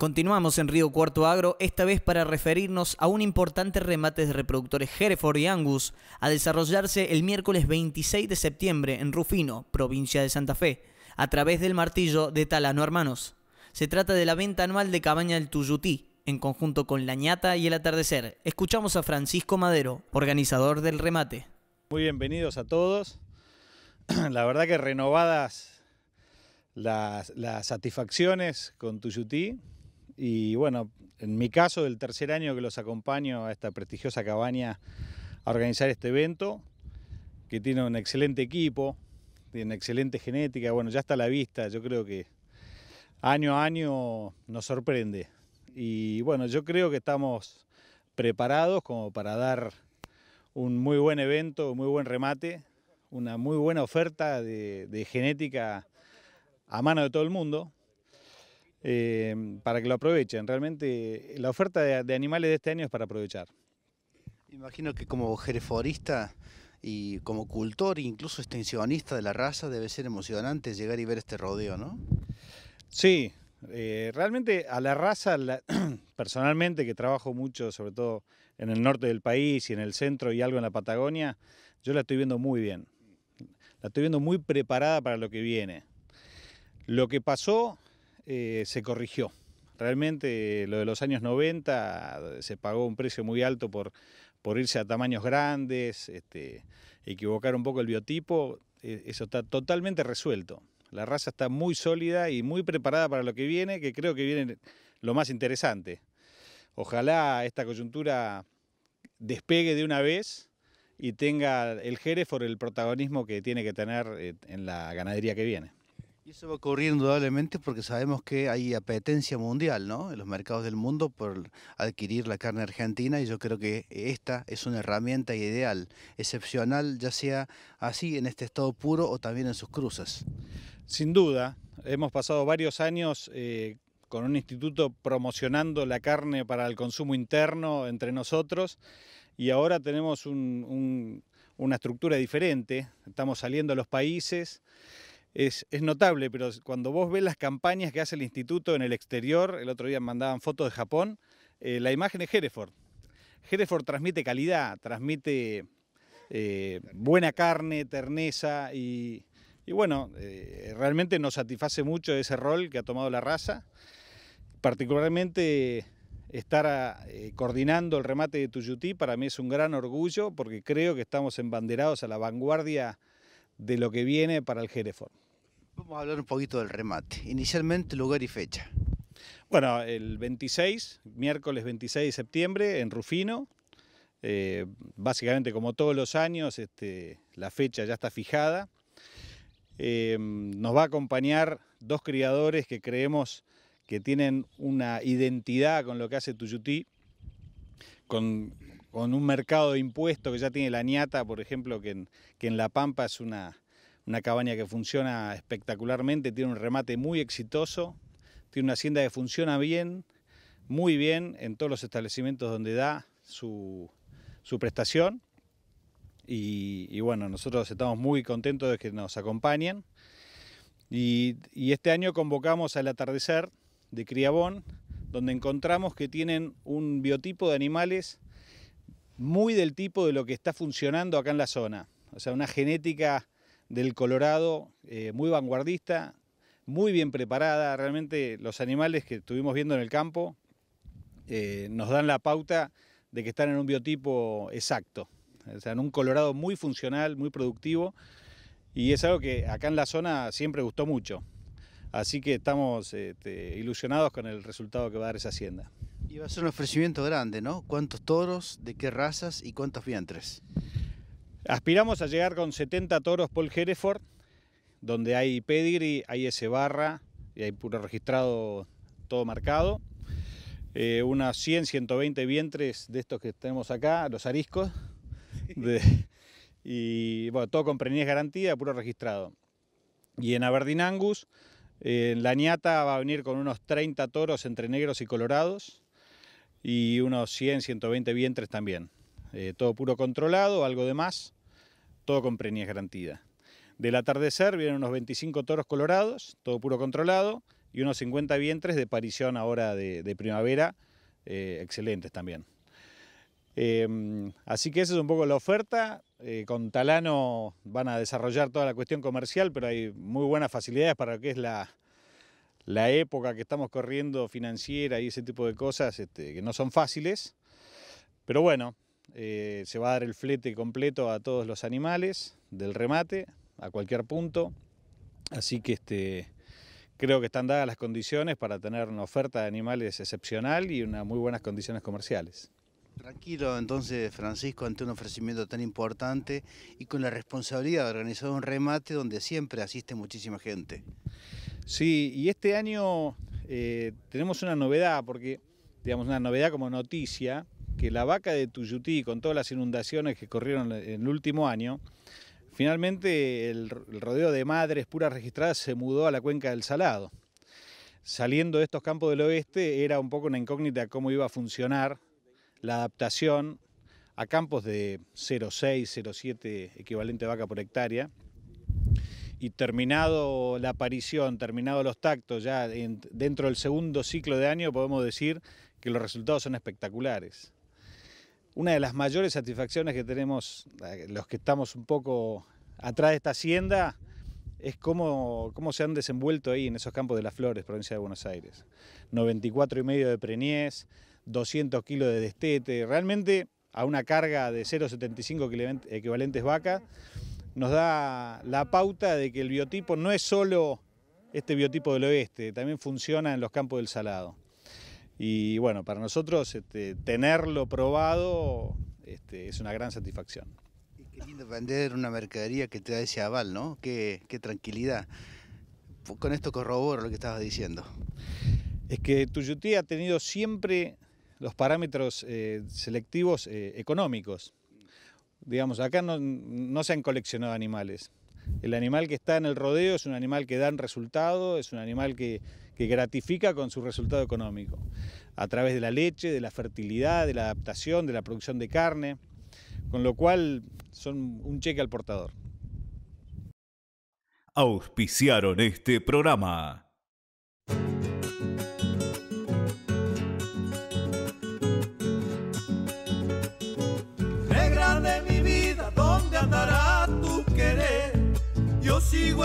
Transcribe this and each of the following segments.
Continuamos en Río Cuarto Agro, esta vez para referirnos a un importante remate de reproductores Hereford y Angus a desarrollarse el miércoles 26 de septiembre en Rufino, provincia de Santa Fe, a través del martillo de Talano Hermanos. Se trata de la venta anual de Cabaña del Tuyutí, en conjunto con La Ñata y El Atardecer. Escuchamos a Francisco Madero, organizador del remate. Muy bienvenidos a todos. La verdad que renovadas las, las satisfacciones con Tuyutí y bueno, en mi caso, del tercer año que los acompaño a esta prestigiosa cabaña a organizar este evento, que tiene un excelente equipo, tiene excelente genética, bueno, ya está a la vista, yo creo que año a año nos sorprende. Y bueno, yo creo que estamos preparados como para dar un muy buen evento, un muy buen remate, una muy buena oferta de, de genética a mano de todo el mundo. Em, para que lo aprovechen. Realmente la oferta de, animales de este año es para aprovechar. Imagino que como jereforista y como cultor, incluso extensionista de la raza, debe ser emocionante llegar y ver este rodeo, ¿no? Sí, eh, realmente a la raza, personalmente, que trabajo mucho, sobre todo en el norte del país y en el centro y algo en la Patagonia, yo la estoy viendo muy bien. La estoy viendo muy preparada para lo que viene. Lo que pasó eh, se corrigió. Realmente lo de los años 90 se pagó un precio muy alto por, por irse a tamaños grandes, este, equivocar un poco el biotipo, eh, eso está totalmente resuelto. La raza está muy sólida y muy preparada para lo que viene, que creo que viene lo más interesante. Ojalá esta coyuntura despegue de una vez y tenga el Jerez por el protagonismo que tiene que tener eh, en la ganadería que viene eso va a ocurrir indudablemente porque sabemos que hay apetencia mundial, En los mercados del mundo por adquirir la carne argentina y yo creo que esta es una herramienta ideal, excepcional, ya sea así en este estado puro o también en sus cruces. Sin duda, hemos pasado varios años eh, con un instituto promocionando la carne para el consumo interno entre nosotros y ahora tenemos una estructura diferente, estamos saliendo a los países es, notable, pero cuando vos ves las campañas que hace el instituto en el exterior, el otro día mandaban fotos de Japón, eh, la imagen es Hereford. Hereford transmite calidad, transmite eh, buena carne, terneza y, bueno, eh, realmente nos satisface mucho ese rol que ha tomado la raza, particularmente estar coordinando el remate de Tuyuti, para mí es un gran orgullo porque creo que estamos embanderados a la vanguardia de lo que viene para el Jereford. Vamos a hablar un poquito del remate. Inicialmente, lugar y fecha. Bueno, el 26, miércoles 26 de septiembre, en Rufino. Eh, básicamente, como todos los años, este, la fecha ya está fijada. Eh, nos va a acompañar dos criadores que creemos que tienen una identidad con lo que hace Tuyuti. con con un mercado de impuestos que ya tiene la ñata, por ejemplo, que en, La Pampa es una, cabaña que funciona espectacularmente, tiene un remate muy exitoso, tiene una hacienda que funciona bien, muy bien en todos los establecimientos donde da su, prestación. Y, bueno, nosotros estamos muy contentos de que nos acompañen. Y, y este año convocamos al atardecer de Criabón, donde encontramos que tienen un biotipo de animales muy del tipo de lo que está funcionando acá en la zona. O sea, una genética del Colorado eh, muy vanguardista, muy bien preparada. Realmente los animales que estuvimos viendo en el campo eh, nos dan la pauta de que están en un biotipo exacto. O sea, en un Colorado muy funcional, muy productivo. Y es algo que acá en la zona siempre gustó mucho. Así que estamos este, ilusionados con el resultado que va a dar esa hacienda. Y va a ser un ofrecimiento grande, ¿no? ¿Cuántos toros, de qué razas y cuántos vientres? Aspiramos a llegar con 70 toros Paul Hereford, donde hay pedigree, hay ese barra y hay puro registrado todo marcado. Eh, unas 100, 120 vientres de estos que tenemos acá, los ariscos. y bueno, todo con preñez garantía, puro registrado. Y en Aberdeen Angus, en la ñata va a venir con unos 30 toros entre negros y colorados y unos 100, 120 vientres también. Eh, todo puro controlado, algo de más, todo con preñez garantida. Del atardecer vienen unos 25 toros colorados, todo puro controlado, y unos 50 vientres de parición ahora de, primavera, eh, excelentes también. Em, así que esa es un poco la oferta. Eh, con Talano van a desarrollar toda la cuestión comercial, pero hay muy buenas facilidades para lo que es la, la época que estamos corriendo financiera y ese tipo de cosas este, que no son fáciles. Pero bueno, eh, se va a dar el flete completo a todos los animales del remate, a cualquier punto. Así que este, creo que están dadas las condiciones para tener una oferta de animales excepcional y unas muy buenas condiciones comerciales. Tranquilo entonces Francisco ante un ofrecimiento tan importante y con la responsabilidad de organizar un remate donde siempre asiste muchísima gente. Sí, y este año eh, tenemos una novedad, porque, digamos, una novedad como noticia, que la vaca de Tuyutí, con todas las inundaciones que corrieron en el último año, finalmente el, rodeo de madres puras registradas se mudó a la cuenca del Salado. Saliendo de estos campos del oeste era un poco una incógnita cómo iba a funcionar la adaptación a campos de 0,6, 0,7 equivalente vaca por hectárea y terminado la aparición, terminado los tactos, ya dentro del segundo ciclo de año podemos decir que los resultados son espectaculares. Una de las mayores satisfacciones que tenemos eh, los que estamos un poco atrás de esta hacienda es cómo, cómo se han desenvuelto ahí en esos campos de las flores, provincia de Buenos Aires. 94 y medio de preñez, 200 kilos de destete, realmente a una carga de 0,75 equivalentes vaca nos da la pauta de que el biotipo no es solo este biotipo del oeste, también funciona en los campos del Salado. Y bueno, para nosotros este, tenerlo probado este, es una gran satisfacción. qué lindo vender una mercadería que te da ese aval, ¿no? Qué, tranquilidad. Con esto corroboro lo que estabas diciendo. Es que Tuyutí ha tenido siempre los parámetros eh, selectivos eh, económicos. Digamos, acá no, no se han coleccionado animales. El animal que está en el rodeo es un animal que da un resultado, es un animal que, que, gratifica con su resultado económico, a través de la leche, de la fertilidad, de la adaptación, de la producción de carne, con lo cual son un cheque al portador. Auspiciaron este programa.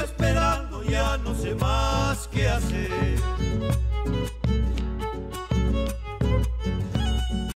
esperando, ya no sé más qué hacer.